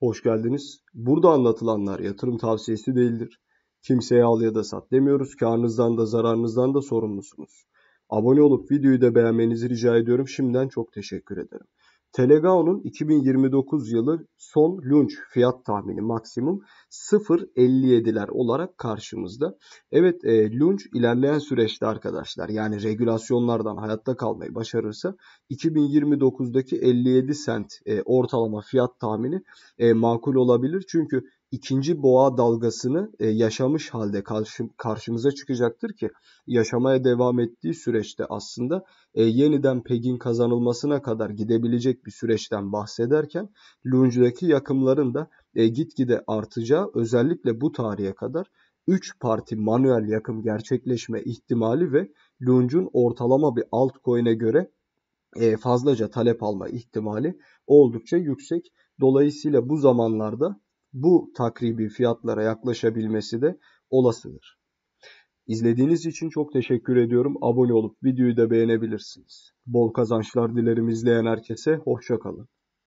Hoş geldiniz. Burada anlatılanlar yatırım tavsiyesi değildir. Kimseye al ya da sat demiyoruz. Karnınızdan da zararınızdan da sorumlusunuz. Abone olup videoyu da beğenmenizi rica ediyorum. Şimdiden çok teşekkür ederim. Telegao'nun 2029 yılı son lunch fiyat tahmini maksimum 0.57'ler olarak karşımızda. Evet e, lunch ilerleyen süreçte arkadaşlar yani regülasyonlardan hayatta kalmayı başarırsa 2029'daki 57 sent e, ortalama fiyat tahmini e, makul olabilir. Çünkü ikinci boğa dalgasını e, yaşamış halde karşı, karşımıza çıkacaktır ki yaşamaya devam ettiği süreçte aslında e, yeniden PEG'in kazanılmasına kadar gidebilecek bir süreçten bahsederken Lunge'daki yakımların da e, gitgide artacağı özellikle bu tarihe kadar 3 parti manuel yakım gerçekleşme ihtimali ve Lunge'un ortalama bir altcoin'e göre e, fazlaca talep alma ihtimali oldukça yüksek. Dolayısıyla bu zamanlarda bu takribi fiyatlara yaklaşabilmesi de olasıdır. İzlediğiniz için çok teşekkür ediyorum. Abone olup videoyu da beğenebilirsiniz. Bol kazançlar dilerim izleyen herkese. Hoşçakalın.